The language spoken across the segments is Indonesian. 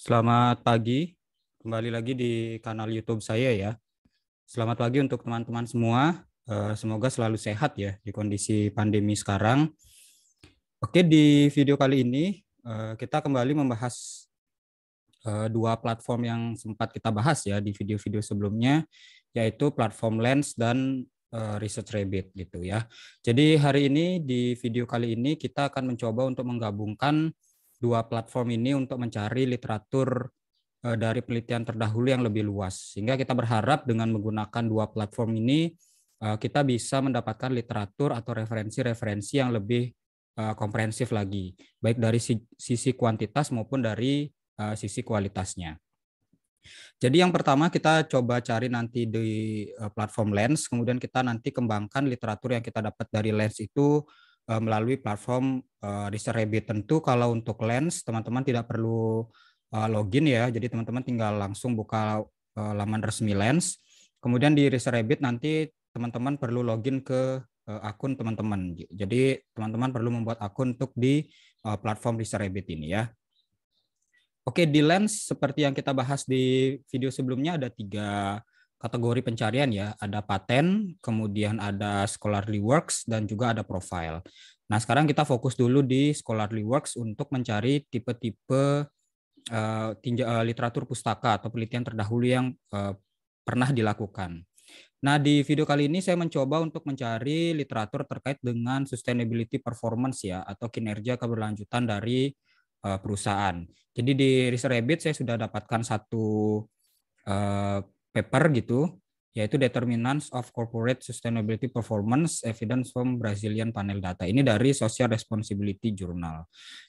Selamat pagi, kembali lagi di kanal YouTube saya ya. Selamat pagi untuk teman-teman semua. Eh, semoga selalu sehat ya di kondisi pandemi sekarang. Oke, di video kali ini eh, kita kembali membahas eh, dua platform yang sempat kita bahas ya di video-video sebelumnya, yaitu platform Lens dan Research Rabbit gitu ya. Jadi hari ini di video kali ini kita akan mencoba untuk menggabungkan dua platform ini untuk mencari literatur eh, dari penelitian terdahulu yang lebih luas. Sehingga kita berharap dengan menggunakan dua platform ini eh, kita bisa mendapatkan literatur atau referensi-referensi yang lebih eh, komprehensif lagi, baik dari sisi kuantitas maupun dari sisi kualitasnya. Jadi yang pertama kita coba cari nanti di platform Lens, kemudian kita nanti kembangkan literatur yang kita dapat dari Lens itu Eh, melalui platform uh, Rabbit. Tentu kalau untuk Lens teman-teman tidak perlu uh, login ya. Jadi teman-teman tinggal langsung buka uh, laman resmi Lens. Kemudian di Rabbit nanti teman-teman perlu login ke uh, akun teman-teman. Jadi teman-teman perlu membuat akun untuk di uh, platform Rabbit ini ya. Oke, di Lens seperti yang kita bahas di video sebelumnya ada tiga kategori pencarian ya, ada paten, kemudian ada scholarly works dan juga ada profile. Nah, sekarang kita fokus dulu di scholarly works untuk mencari tipe-tipe uh, literatur pustaka atau penelitian terdahulu yang uh, pernah dilakukan. Nah, di video kali ini saya mencoba untuk mencari literatur terkait dengan sustainability performance ya atau kinerja keberlanjutan dari uh, perusahaan. Jadi di Research Rabbit saya sudah dapatkan satu uh, paper gitu yaitu Determinants of Corporate Sustainability Performance Evidence from Brazilian Panel Data. Ini dari Social Responsibility Journal.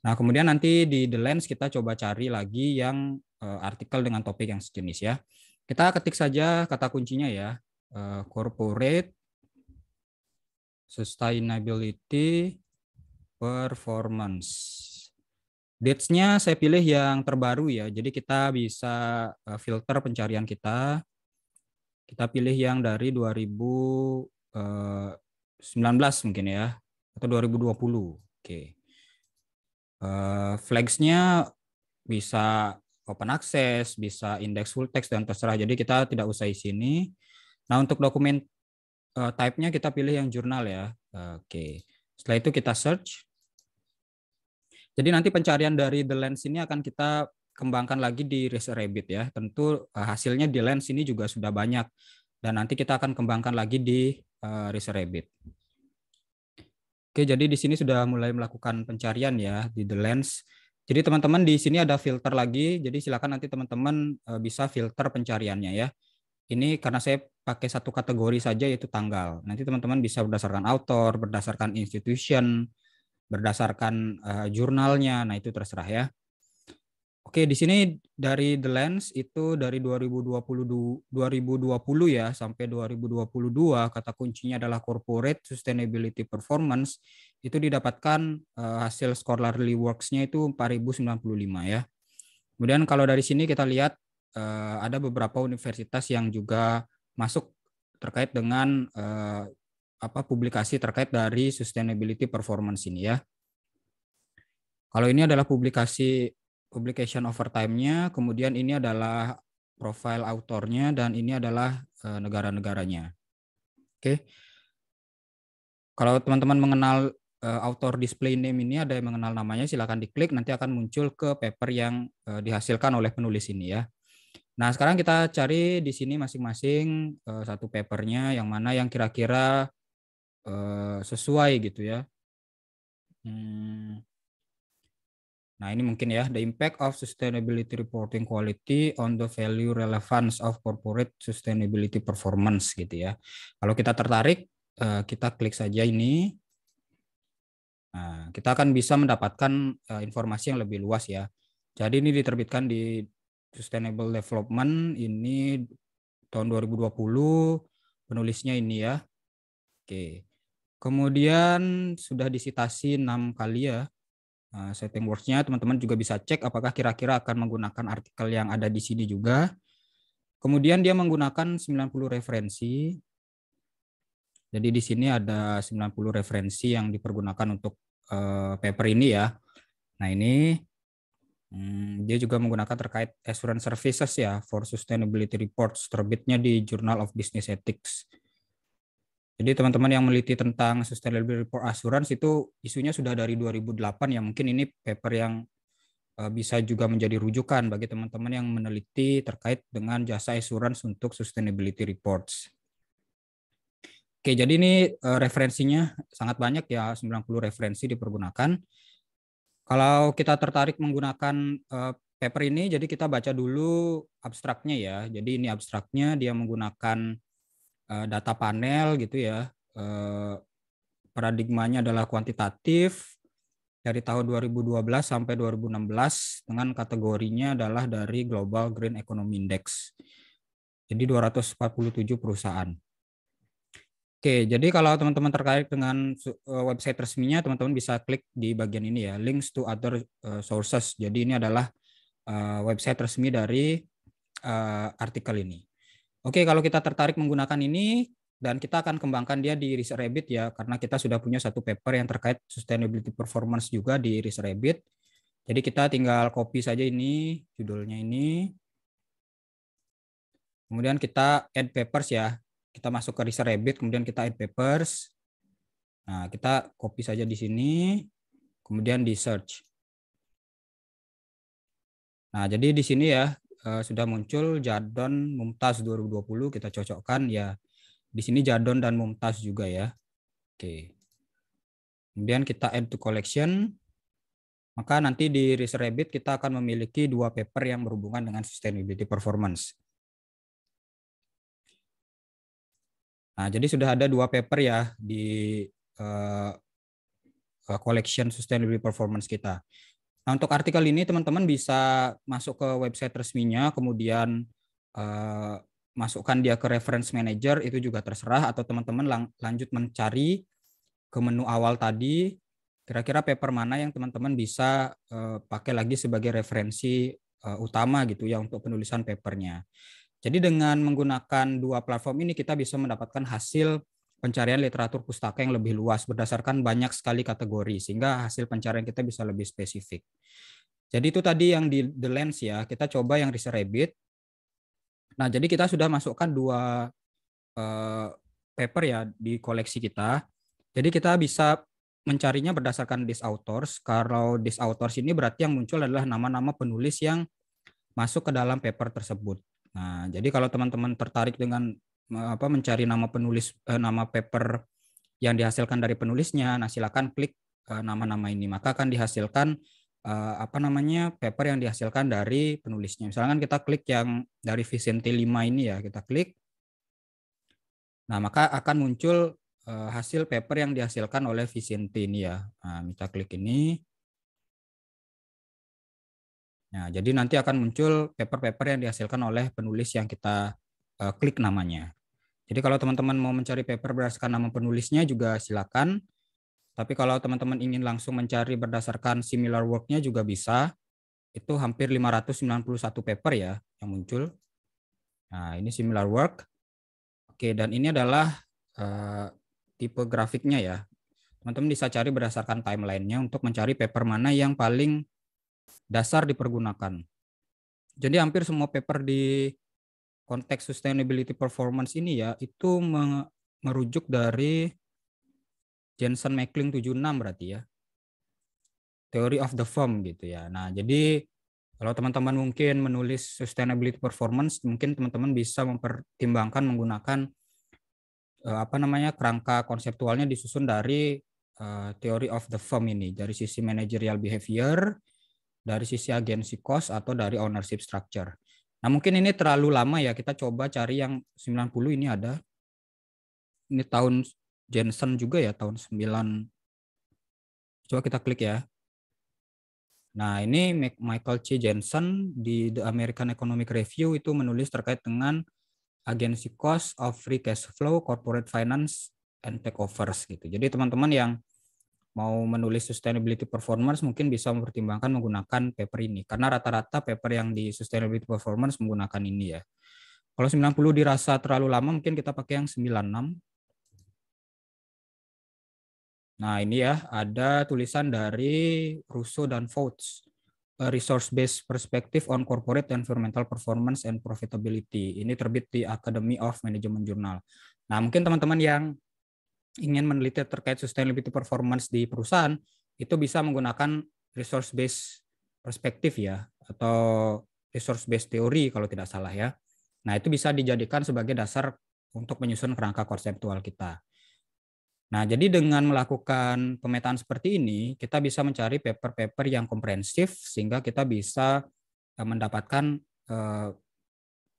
Nah, kemudian nanti di The Lens kita coba cari lagi yang uh, artikel dengan topik yang sejenis ya. Kita ketik saja kata kuncinya ya. Uh, corporate Sustainability Performance. Dates-nya saya pilih yang terbaru ya. Jadi kita bisa eh, filter pencarian kita. Kita pilih yang dari 2019 eh, mungkin ya atau 2020. Oke. Eh, flags-nya bisa open access, bisa index full text dan terserah. Jadi kita tidak usah isi ini. Nah, untuk dokumen type-nya kita pilih yang jurnal ya. Oke. Setelah itu kita search jadi nanti pencarian dari The Lens ini akan kita kembangkan lagi di research Rabbit ya. Tentu eh, hasilnya di Lens ini juga sudah banyak dan nanti kita akan kembangkan lagi di research Rabbit. Oke, jadi di sini sudah mulai melakukan pencarian ya di The Lens. Jadi teman-teman di sini ada filter lagi, jadi silakan nanti teman-teman eh, bisa filter pencariannya ya. Ini karena saya pakai satu kategori saja yaitu tanggal. Nanti teman-teman bisa berdasarkan author, berdasarkan institution, berdasarkan uh, jurnalnya. Nah, itu terserah ya. Oke, di sini dari The Lens itu dari 2020 2020 ya sampai 2022 kata kuncinya adalah corporate sustainability performance itu didapatkan uh, hasil scholarly works-nya itu 4095 ya. Kemudian kalau dari sini kita lihat uh, ada beberapa universitas yang juga masuk terkait dengan uh, apa publikasi terkait dari sustainability performance ini ya. Kalau ini adalah publikasi publication over time-nya, kemudian ini adalah profile autornya dan ini adalah eh, negara-negaranya. Oke. Kalau teman-teman mengenal eh, author display name ini ada yang mengenal namanya silahkan diklik nanti akan muncul ke paper yang eh, dihasilkan oleh penulis ini ya. Nah, sekarang kita cari di sini masing-masing satu papernya yang mana yang kira-kira Eh, sesuai gitu ya. Hmm. Nah ini mungkin ya the impact of sustainability reporting quality on the value relevance of corporate sustainability performance gitu ya. Kalau kita tertarik eh, kita klik saja ini. Nah, kita akan bisa mendapatkan eh, informasi yang lebih luas ya. Jadi ini diterbitkan di Sustainable Development ini tahun 2020 penulisnya ini ya. Oke. Kemudian sudah disitasi enam kali ya. Eh, setting words-nya teman-teman juga bisa cek apakah kira-kira akan menggunakan artikel yang ada di sini juga. Kemudian dia menggunakan 90 referensi. Jadi di sini ada 90 referensi yang dipergunakan untuk eh, paper ini ya. Nah ini hmm, dia juga menggunakan terkait assurance services ya for sustainability reports terbitnya di Journal of Business Ethics. Jadi teman-teman yang meneliti tentang sustainability report assurance itu isunya sudah dari 2008 ya mungkin ini paper yang eh, bisa juga menjadi rujukan bagi teman-teman yang meneliti terkait dengan jasa assurance untuk sustainability reports. Oke, jadi ini eh, referensinya sangat banyak ya, 90 referensi dipergunakan. Kalau kita tertarik menggunakan eh, paper ini, jadi kita baca dulu abstraknya ya. Jadi ini abstraknya, dia menggunakan uh, data panel gitu ya. Uh, paradigmanya adalah kuantitatif dari tahun 2012 sampai 2016 dengan kategorinya adalah dari Global Green Economy Index. Jadi 247 perusahaan. Oke, jadi kalau teman-teman terkait dengan eh, website resminya, teman-teman bisa klik di bagian ini ya, links to other sources. Jadi ini adalah website resmi dari artikel ini. Oke, kalau kita tertarik menggunakan ini dan kita akan kembangkan dia di Research Rabbit ya karena kita sudah punya satu paper yang terkait sustainability performance juga di Research Rabbit. Jadi kita tinggal copy saja ini judulnya ini. Kemudian kita add papers ya. Kita masuk ke Research Rabbit, kemudian kita add papers. Nah, kita copy saja di sini, kemudian di search. Nah, jadi di sini ya Eh, sudah muncul Jadon Mumtaz 2020 kita cocokkan ya. Di sini Jadon dan Mumtaz juga ya. Oke. Kemudian kita add to collection. Maka nanti di Research kita akan memiliki dua paper yang berhubungan dengan sustainability performance. Nah, jadi sudah ada dua paper ya di uh, collection sustainability performance kita. Nah, untuk artikel ini teman-teman bisa masuk ke website resminya, kemudian uh, masukkan dia ke reference manager itu juga terserah atau teman-teman lanjut mencari ke menu awal tadi kira-kira paper mana yang teman-teman bisa uh, pakai lagi sebagai referensi uh, utama gitu ya untuk penulisan papernya. Jadi dengan menggunakan dua platform ini kita bisa mendapatkan hasil pencarian literatur pustaka yang lebih luas berdasarkan banyak sekali kategori sehingga hasil pencarian kita bisa lebih spesifik. Jadi itu tadi yang di The Lens ya, kita coba yang Research Rabbit. Nah, jadi kita sudah masukkan dua uh, paper ya di koleksi kita. Jadi kita bisa mencarinya berdasarkan this authors. Kalau this authors ini berarti yang muncul adalah nama-nama penulis yang masuk ke dalam paper tersebut. Nah, jadi kalau teman-teman tertarik dengan apa mencari nama penulis eh, nama paper yang dihasilkan dari penulisnya. Nah, silakan klik eh, nama-nama eh, ini. Maka akan dihasilkan eh, apa namanya? paper yang dihasilkan dari penulisnya. Misalkan kita klik yang dari Vicente 5 ini ya, kita klik. Nah, maka akan muncul eh, hasil paper yang dihasilkan oleh Vicente ini ya. Nah, kita klik ini. Nah, jadi nanti akan muncul paper-paper yang dihasilkan oleh penulis yang kita uh, klik namanya. Jadi kalau teman-teman mau mencari paper berdasarkan nama penulisnya juga silakan. Tapi kalau teman-teman ingin langsung mencari berdasarkan similar work-nya juga bisa. Itu hampir 591 paper ya yang muncul. Nah, ini similar work. Oke, dan ini adalah uh, tipe grafiknya ya. Teman-teman bisa cari berdasarkan timelinenya untuk mencari paper mana yang paling dasar dipergunakan. Jadi hampir semua paper di konteks sustainability performance ini ya itu merujuk dari Jensen Mackling 76 berarti ya. Theory of the firm gitu ya. Nah, jadi kalau teman-teman mungkin menulis sustainability performance, mungkin teman-teman bisa mempertimbangkan menggunakan eh, apa namanya kerangka konseptualnya disusun dari eh, theory of the firm ini, dari sisi managerial behavior, dari sisi agensi cost atau dari ownership structure. Nah, mungkin ini terlalu lama ya. Kita coba cari yang 90 ini ada. Ini tahun Jensen juga ya, tahun 9. Coba kita klik ya. Nah, ini Michael C. Jensen di The American Economic Review itu menulis terkait dengan agensi cost of free cash flow, corporate finance, and takeovers gitu. Jadi teman-teman yang mau menulis sustainability performance mungkin bisa mempertimbangkan menggunakan paper ini karena rata-rata paper yang di sustainability performance menggunakan ini ya. Kalau 90 dirasa terlalu lama mungkin kita pakai yang 96. Nah, ini ya ada tulisan dari Russo dan Fouts A resource based perspective on corporate environmental performance and profitability. Ini terbit di Academy of Management Journal. Nah, mungkin teman-teman yang ingin meneliti terkait sustainability performance di perusahaan itu bisa menggunakan resource based perspektif ya atau resource based teori kalau tidak salah ya. Nah, itu bisa dijadikan sebagai dasar untuk menyusun kerangka konseptual kita. Nah, jadi dengan melakukan pemetaan seperti ini, kita bisa mencari paper-paper yang komprehensif sehingga kita bisa eh, mendapatkan eh,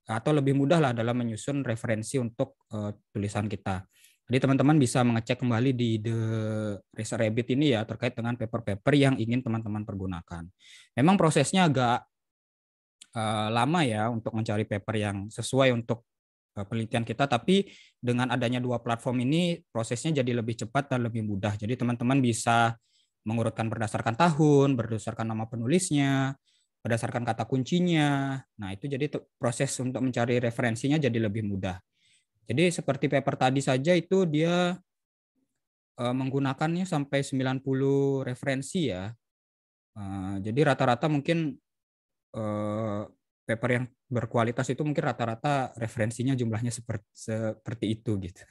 atau lebih mudah lah dalam menyusun referensi untuk eh, tulisan kita. Jadi teman-teman bisa mengecek kembali di The Rabbit ini ya terkait dengan paper-paper yang ingin teman-teman pergunakan. Memang prosesnya agak uh, lama ya untuk mencari paper yang sesuai untuk uh, penelitian kita, tapi dengan adanya dua platform ini prosesnya jadi lebih cepat dan lebih mudah. Jadi teman-teman bisa mengurutkan berdasarkan tahun, berdasarkan nama penulisnya, berdasarkan kata kuncinya. Nah, itu jadi proses untuk mencari referensinya jadi lebih mudah. Jadi seperti paper tadi saja itu dia eh, menggunakannya sampai 90 referensi ya. Eh, jadi rata-rata mungkin eh, paper yang berkualitas itu mungkin rata-rata referensinya jumlahnya seperti, itu gitu.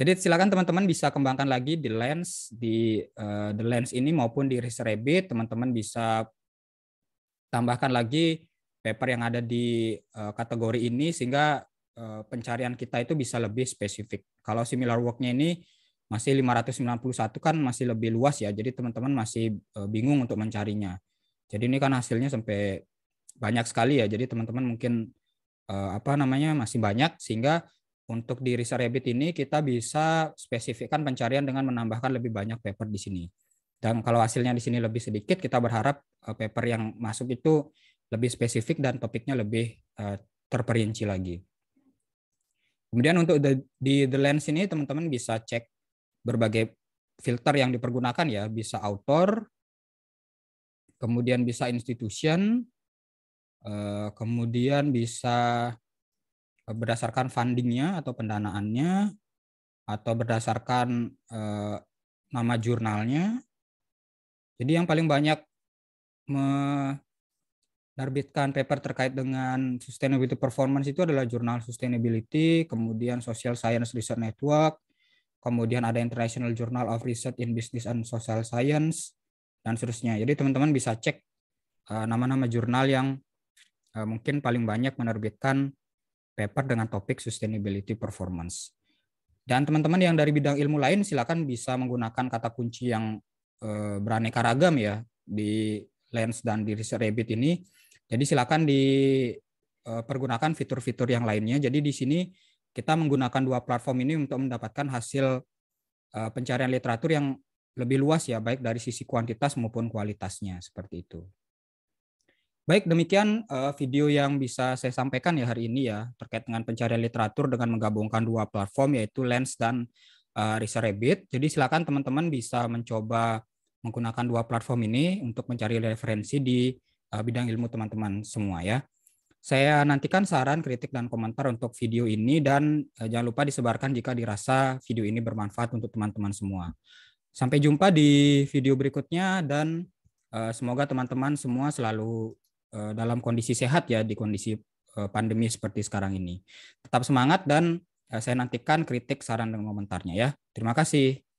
Jadi silakan teman-teman bisa kembangkan lagi di lens di uh, the lens ini maupun di ResearchRabbit teman-teman bisa tambahkan lagi paper yang ada di uh, kategori ini sehingga Eh, pencarian kita itu bisa lebih spesifik. Kalau similar work-nya ini masih 591 kan masih lebih luas ya. Jadi teman-teman masih eh, bingung untuk mencarinya. Jadi ini kan hasilnya sampai banyak sekali ya. Jadi teman-teman mungkin eh, apa namanya masih banyak sehingga untuk di Research Rabbit ini kita bisa spesifikkan pencarian dengan menambahkan lebih banyak paper di sini. Dan kalau hasilnya di sini lebih sedikit, kita berharap paper yang masuk itu lebih spesifik dan topiknya lebih terperinci lagi. Kemudian untuk the, di The Lens ini teman-teman bisa cek berbagai filter yang dipergunakan ya, bisa author, kemudian bisa institution, eh, kemudian bisa eh, berdasarkan fundingnya atau pendanaannya, atau berdasarkan eh, nama jurnalnya. Jadi yang paling banyak menerbitkan paper terkait dengan sustainability performance itu adalah jurnal Sustainability, kemudian Social Science Research Network, kemudian ada International Journal of Research in Business and Social Science, dan seterusnya. Jadi teman-teman bisa cek eh, nama-nama uh, jurnal yang uh, mungkin paling banyak menerbitkan paper dengan topik sustainability performance. Dan teman-teman yang dari bidang ilmu lain silakan bisa menggunakan kata kunci yang uh, beraneka ragam ya di Lens dan di Research Rabbit ini jadi silakan dipergunakan eh, fitur-fitur yang lainnya. Jadi di sini kita menggunakan dua platform ini untuk mendapatkan hasil eh, pencarian literatur yang lebih luas ya, baik dari sisi kuantitas maupun kualitasnya seperti itu. Baik, demikian eh, video yang bisa saya sampaikan ya hari ini ya terkait dengan pencarian literatur dengan menggabungkan dua platform yaitu Lens dan Research Jadi silakan teman-teman bisa mencoba menggunakan dua platform ini untuk mencari referensi di Eh, bidang ilmu teman-teman semua ya. Saya nantikan saran, kritik, dan komentar untuk video ini dan eh, jangan lupa disebarkan jika dirasa video ini bermanfaat untuk teman-teman semua. Sampai jumpa di video berikutnya dan eh, semoga teman-teman semua selalu dalam kondisi sehat ya di kondisi pandemi seperti sekarang ini. Tetap semangat dan saya nantikan kritik, saran, dan komentarnya ya. Terima kasih.